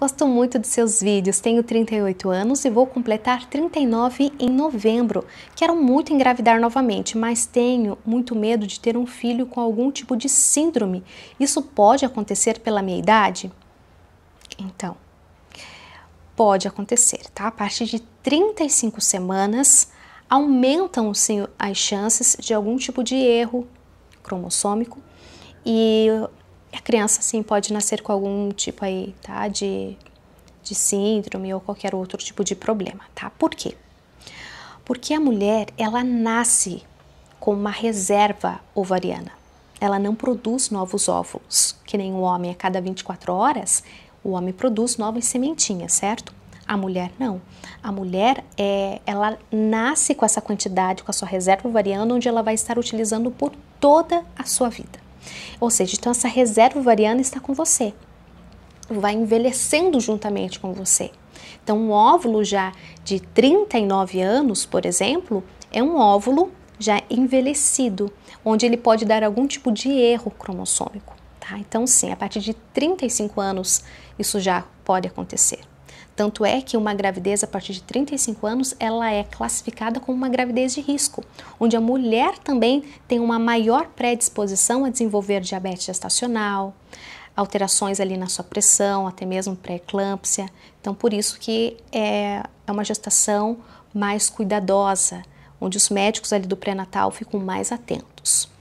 Gosto muito de seus vídeos, tenho 38 anos e vou completar 39 em novembro. Quero muito engravidar novamente, mas tenho muito medo de ter um filho com algum tipo de síndrome. Isso pode acontecer pela minha idade? Então, pode acontecer, tá? A partir de 35 semanas, aumentam sim as chances de algum tipo de erro cromossômico e a criança, sim, pode nascer com algum tipo aí, tá? De, de síndrome ou qualquer outro tipo de problema, tá? Por quê? Porque a mulher, ela nasce com uma reserva ovariana. Ela não produz novos óvulos, que nem o homem a cada 24 horas, o homem produz novas sementinhas, certo? A mulher não. A mulher é, ela nasce com essa quantidade, com a sua reserva ovariana, onde ela vai estar utilizando por toda a sua vida. Ou seja, então essa reserva ovariana está com você, vai envelhecendo juntamente com você. Então, um óvulo já de 39 anos, por exemplo, é um óvulo já envelhecido, onde ele pode dar algum tipo de erro cromossômico. Tá? Então, sim, a partir de 35 anos isso já pode acontecer. Tanto é que uma gravidez a partir de 35 anos, ela é classificada como uma gravidez de risco, onde a mulher também tem uma maior predisposição a desenvolver diabetes gestacional, alterações ali na sua pressão, até mesmo pré-eclâmpsia. Então, por isso que é, é uma gestação mais cuidadosa, onde os médicos ali do pré-natal ficam mais atentos.